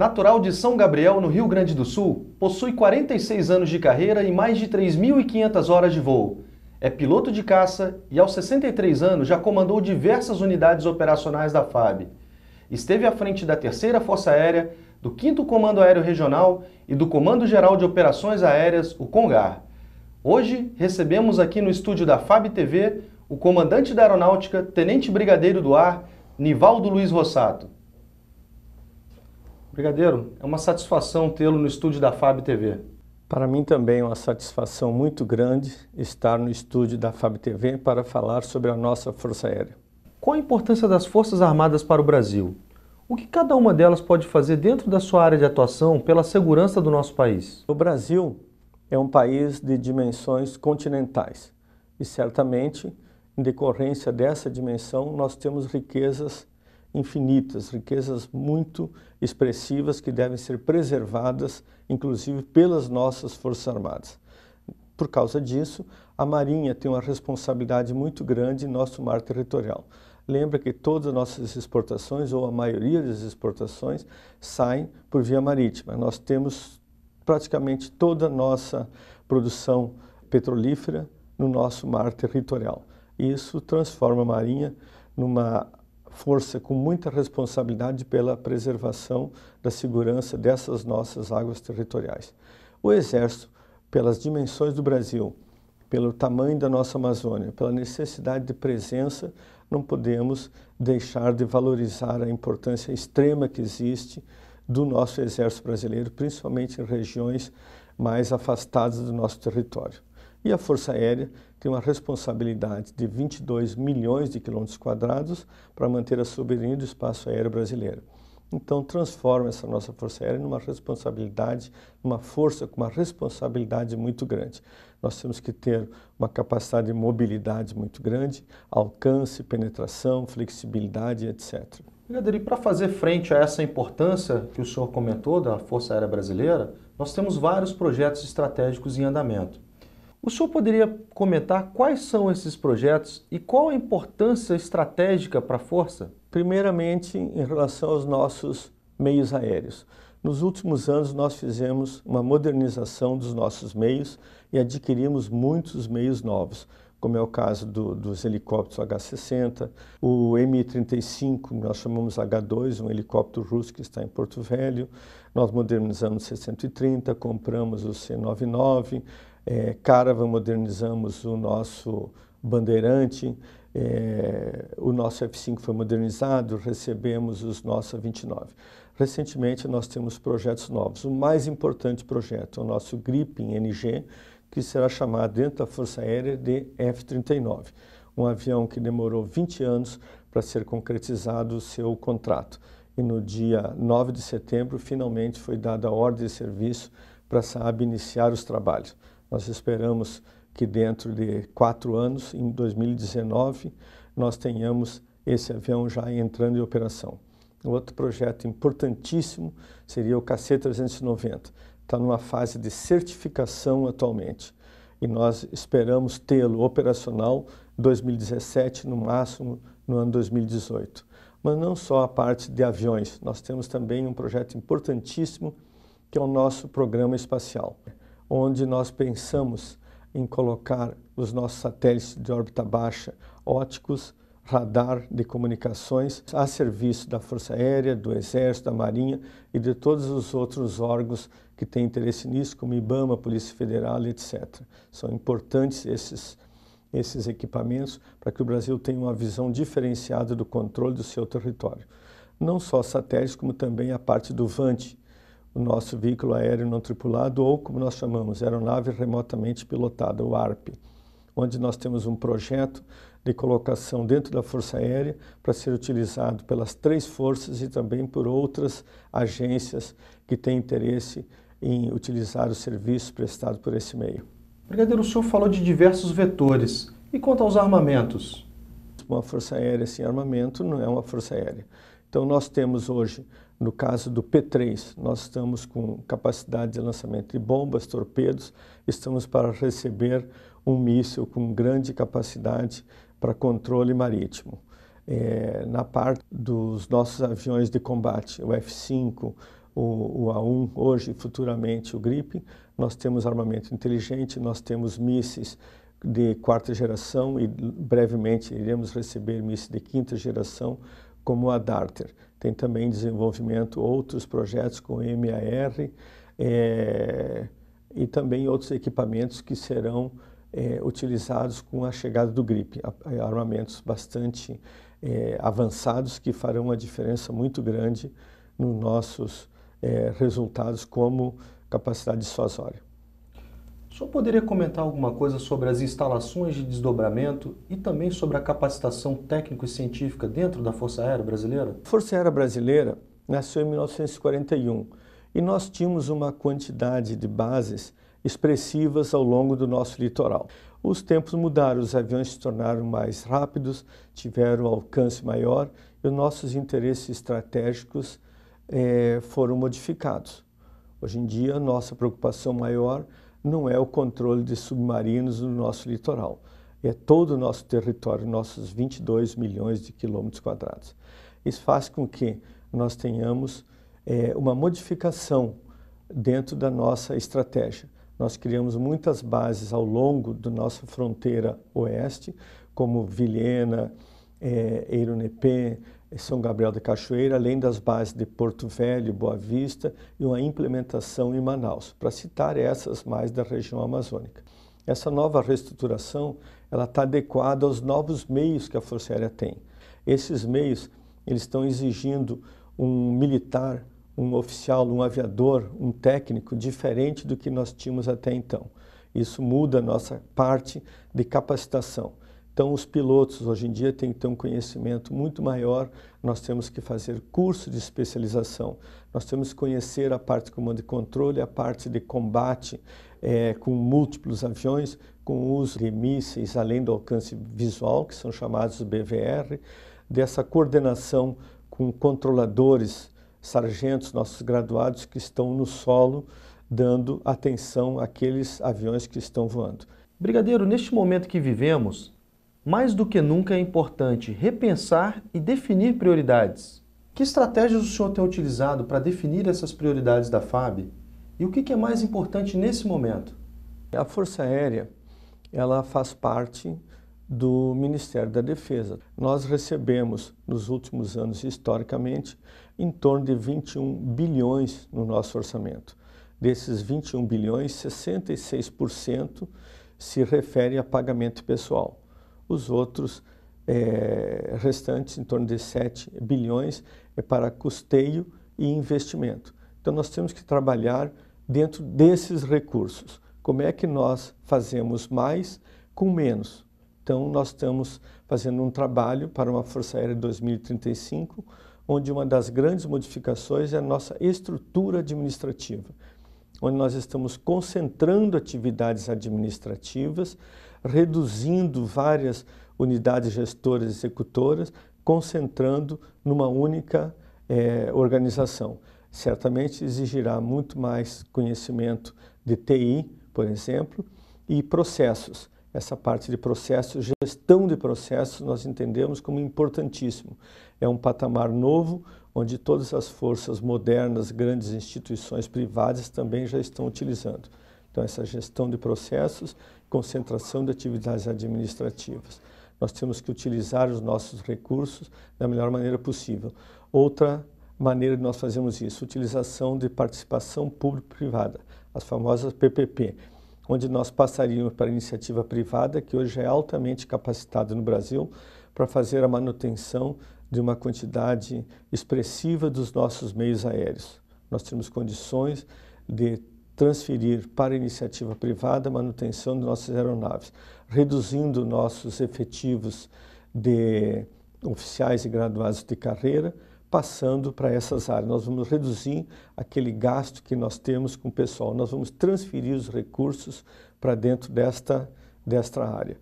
Natural de São Gabriel, no Rio Grande do Sul, possui 46 anos de carreira e mais de 3.500 horas de voo. É piloto de caça e, aos 63 anos, já comandou diversas unidades operacionais da FAB. Esteve à frente da Terceira Força Aérea, do 5 Comando Aéreo Regional e do Comando Geral de Operações Aéreas, o CONGAR. Hoje, recebemos aqui no estúdio da FAB TV o comandante da Aeronáutica, Tenente Brigadeiro do Ar, Nivaldo Luiz Rossato. Brigadeiro, é uma satisfação tê-lo no estúdio da FAB TV. Para mim também é uma satisfação muito grande estar no estúdio da FAB TV para falar sobre a nossa Força Aérea. Qual a importância das Forças Armadas para o Brasil? O que cada uma delas pode fazer dentro da sua área de atuação pela segurança do nosso país? O Brasil é um país de dimensões continentais e certamente, em decorrência dessa dimensão, nós temos riquezas infinitas, riquezas muito expressivas que devem ser preservadas, inclusive pelas nossas Forças Armadas. Por causa disso, a Marinha tem uma responsabilidade muito grande em nosso mar territorial. Lembra que todas as nossas exportações, ou a maioria das exportações, saem por via marítima. Nós temos praticamente toda a nossa produção petrolífera no nosso mar territorial. Isso transforma a Marinha numa força com muita responsabilidade pela preservação da segurança dessas nossas águas territoriais. O Exército, pelas dimensões do Brasil, pelo tamanho da nossa Amazônia, pela necessidade de presença, não podemos deixar de valorizar a importância extrema que existe do nosso Exército Brasileiro, principalmente em regiões mais afastadas do nosso território. E a Força Aérea tem uma responsabilidade de 22 milhões de quilômetros quadrados para manter a soberania do espaço aéreo brasileiro. Então, transforma essa nossa Força Aérea numa responsabilidade, numa força com uma responsabilidade muito grande. Nós temos que ter uma capacidade de mobilidade muito grande, alcance, penetração, flexibilidade, etc. Brigadeiro, e para fazer frente a essa importância que o senhor comentou da Força Aérea Brasileira, nós temos vários projetos estratégicos em andamento. O senhor poderia comentar quais são esses projetos e qual a importância estratégica para a Força? Primeiramente, em relação aos nossos meios aéreos. Nos últimos anos, nós fizemos uma modernização dos nossos meios e adquirimos muitos meios novos, como é o caso do, dos helicópteros H-60, o Mi-35, nós chamamos H-2, um helicóptero russo que está em Porto Velho, nós modernizamos o C-130, compramos o C-99, é, Carava, modernizamos o nosso Bandeirante, é, o nosso F5 foi modernizado, recebemos os nossos 29. Recentemente, nós temos projetos novos. O mais importante projeto é o nosso Gripen NG, que será chamado dentro da Força Aérea de F-39, um avião que demorou 20 anos para ser concretizado o seu contrato. E no dia 9 de setembro, finalmente foi dada a ordem de serviço para a SAAB iniciar os trabalhos. Nós esperamos que dentro de quatro anos, em 2019, nós tenhamos esse avião já entrando em operação. Outro projeto importantíssimo seria o KC-390. Está numa fase de certificação atualmente e nós esperamos tê-lo operacional 2017, no máximo no ano 2018. Mas não só a parte de aviões, nós temos também um projeto importantíssimo que é o nosso programa espacial onde nós pensamos em colocar os nossos satélites de órbita baixa óticos, radar de comunicações, a serviço da Força Aérea, do Exército, da Marinha e de todos os outros órgãos que têm interesse nisso, como IBAMA, Polícia Federal, etc. São importantes esses, esses equipamentos para que o Brasil tenha uma visão diferenciada do controle do seu território. Não só satélites, como também a parte do VANT, o nosso veículo aéreo não tripulado, ou como nós chamamos, aeronave remotamente pilotada, o ARP, onde nós temos um projeto de colocação dentro da Força Aérea para ser utilizado pelas três forças e também por outras agências que têm interesse em utilizar o serviço prestado por esse meio. Brigadeiro, o senhor falou de diversos vetores. E quanto aos armamentos? Uma Força Aérea sem armamento não é uma Força Aérea. Então nós temos hoje no caso do P3, nós estamos com capacidade de lançamento de bombas, torpedos, estamos para receber um míssil com grande capacidade para controle marítimo. É, na parte dos nossos aviões de combate, o F-5, o, o, A1, hoje e futuramente o Gripen, nós temos armamento inteligente, nós temos mísseis de quarta geração e brevemente iremos receber mísseis de quinta geração como a Darter tem também em desenvolvimento outros projetos com MAR é, eh, e também outros equipamentos que serão é, utilizados com a chegada do GRIP, eh, armamentos bastante é, avançados que farão uma diferença muito grande nos nossos resultados como capacidade dissuasória senhor poderia comentar alguma coisa sobre as instalações de desdobramento e também sobre a capacitação técnico e científica dentro da Força Aérea Brasileira? A Força Aérea Brasileira nasceu em 1941 e nós tínhamos uma quantidade de bases expressivas ao longo do nosso litoral. Os tempos mudaram, os aviões se tornaram mais rápidos, tiveram alcance maior e os nossos interesses estratégicos eh, foram modificados. Hoje em dia, nossa preocupação maior não é o controle de submarinos no nosso litoral. É todo o nosso território, nossos 22 milhões de quilômetros quadrados. Isso faz com que nós tenhamos é, uma modificação dentro da nossa estratégia. Nós criamos muitas bases ao longo da nossa fronteira oeste, como Vilhena, é, Eironepé, São Gabriel da Cachoeira, além das bases de Porto Velho, Boa Vista e uma implementação em Manaus, para citar essas mais da região amazônica. Essa nova reestruturação ela está adequada aos novos meios que a Força Aérea tem. Esses meios eles estão exigindo um militar, um oficial, um aviador, um técnico diferente do que nós tínhamos até então. Isso muda a nossa parte de capacitação. Então, os pilotos hoje em dia têm que ter um conhecimento muito maior. Nós temos que fazer curso de especialização. Nós temos que conhecer a parte de comando e controle, a parte de combate é, com múltiplos aviões, com uso de mísseis além do alcance visual, que são chamados BVR, dessa coordenação com controladores, sargentos, nossos graduados que estão no solo dando atenção àqueles aviões que estão voando. Brigadeiro, neste momento que vivemos, mais do que nunca é importante repensar e definir prioridades. Que estratégias o senhor tem utilizado para definir essas prioridades da FAB? E o que é mais importante nesse momento? A Força Aérea, ela faz parte do Ministério da Defesa. Nós recebemos, nos últimos anos, historicamente, em torno de 21 bilhões no nosso orçamento. Desses 21 bilhões, 66% se refere a pagamento pessoal os outros é, restantes, em torno de 7 bilhões, é para custeio e investimento. Então nós temos que trabalhar dentro desses recursos. Como é que nós fazemos mais com menos? Então nós estamos fazendo um trabalho para uma Força Aérea 2035, onde uma das grandes modificações é a nossa estrutura administrativa, onde nós estamos concentrando atividades administrativas reduzindo várias unidades gestoras e executoras, concentrando numa única eh, organização. Certamente exigirá muito mais conhecimento de TI, por exemplo, e processos. Essa parte de processos, gestão de processos, nós entendemos como importantíssimo. É um patamar novo, onde todas as forças modernas, grandes instituições privadas também já estão utilizando. Então, essa gestão de processos concentração de atividades administrativas. Nós temos que utilizar os nossos recursos da melhor maneira possível. Outra maneira de nós fazermos isso, utilização de participação público-privada, as famosas PPP, onde nós passaríamos para a iniciativa privada, que hoje é altamente capacitada no Brasil, para fazer a manutenção de uma quantidade expressiva dos nossos meios aéreos. Nós temos condições de transferir para a iniciativa privada a manutenção de nossas aeronaves, reduzindo nossos efetivos de oficiais e graduados de carreira, passando para essas áreas. Nós vamos reduzir aquele gasto que nós temos com o pessoal, nós vamos transferir os recursos para dentro desta, desta área.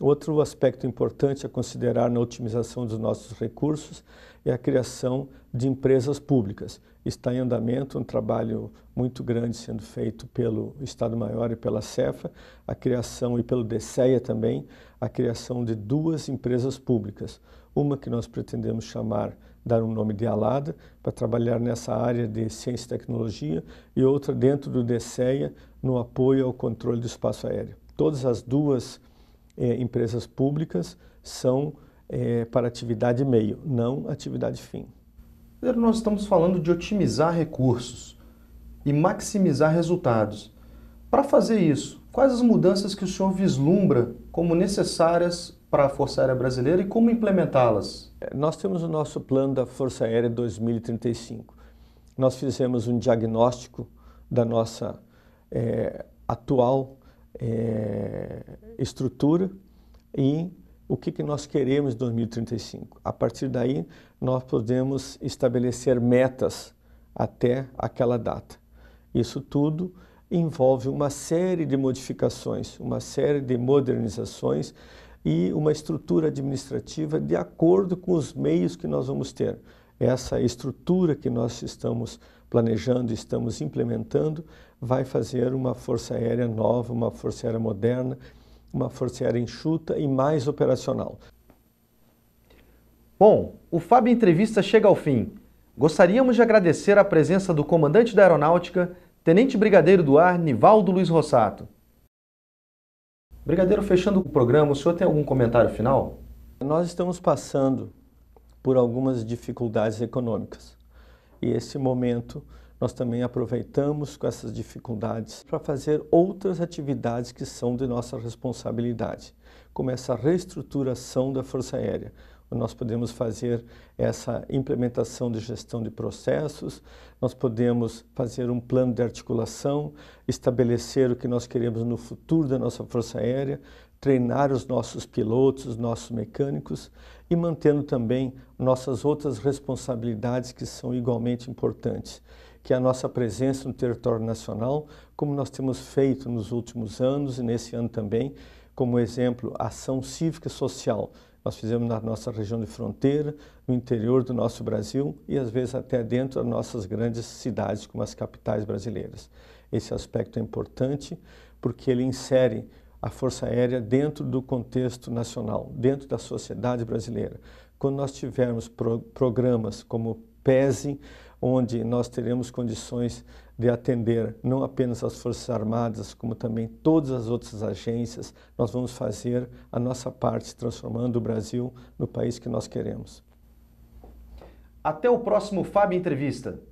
Outro aspecto importante a considerar na otimização dos nossos recursos é a criação de empresas públicas. Está em andamento um trabalho muito grande sendo feito pelo Estado-Maior e pela Cefa, a criação e pelo DSEA também, a criação de duas empresas públicas. Uma que nós pretendemos chamar, dar um nome de Alada, para trabalhar nessa área de ciência e tecnologia, e outra dentro do DSEA, no apoio ao controle do espaço aéreo. Todas as duas empresas eh, empresas públicas são eh, para atividade meio, não atividade fim. Nós estamos falando de otimizar recursos e maximizar resultados. Para fazer isso, quais as mudanças que o senhor vislumbra como necessárias para a Força Aérea Brasileira e como implementá-las? Eh, nós temos o nosso plano da Força Aérea 2035. Nós fizemos um diagnóstico da nossa é, atual é, estrutura e o que, que nós queremos em 2035. A partir daí, nós podemos estabelecer metas até aquela data. Isso tudo envolve uma série de modificações, uma série de modernizações e uma estrutura administrativa de acordo com os meios que nós vamos ter. Essa estrutura que nós estamos planejando, estamos implementando, vai fazer uma Força Aérea nova, uma Força Aérea moderna, uma Força Aérea enxuta e mais operacional. Bom, o Fábio Entrevista chega ao fim. Gostaríamos de agradecer a presença do comandante da Aeronáutica, Tenente Brigadeiro do Ar, Nivaldo Luiz Rossato. Brigadeiro, fechando o programa, o senhor tem algum comentário final? Nós estamos passando por algumas dificuldades econômicas. E esse momento nós também aproveitamos com essas dificuldades para fazer outras atividades que são de nossa responsabilidade, como essa reestruturação da Força Aérea. Nós podemos fazer essa implementação de gestão de processos, nós podemos fazer um plano de articulação, estabelecer o que nós queremos no futuro da nossa Força Aérea, treinar os nossos pilotos, os nossos mecânicos e mantendo também nossas outras responsabilidades que são igualmente importantes, que é a nossa presença no território nacional, como nós temos feito nos últimos anos e nesse ano também, como exemplo, ação cívica e social. Nós fizemos na nossa região de fronteira, no interior do nosso Brasil e às vezes até dentro das nossas grandes cidades, como as capitais brasileiras. Esse aspecto é importante porque ele insere a Força Aérea dentro do contexto nacional, dentro da sociedade brasileira. Quando nós tivermos pro programas como PESE, onde nós teremos condições de atender não apenas as Forças Armadas, como também todas as outras agências, nós vamos fazer a nossa parte, transformando o Brasil no país que nós queremos. Até o próximo Fábio Entrevista.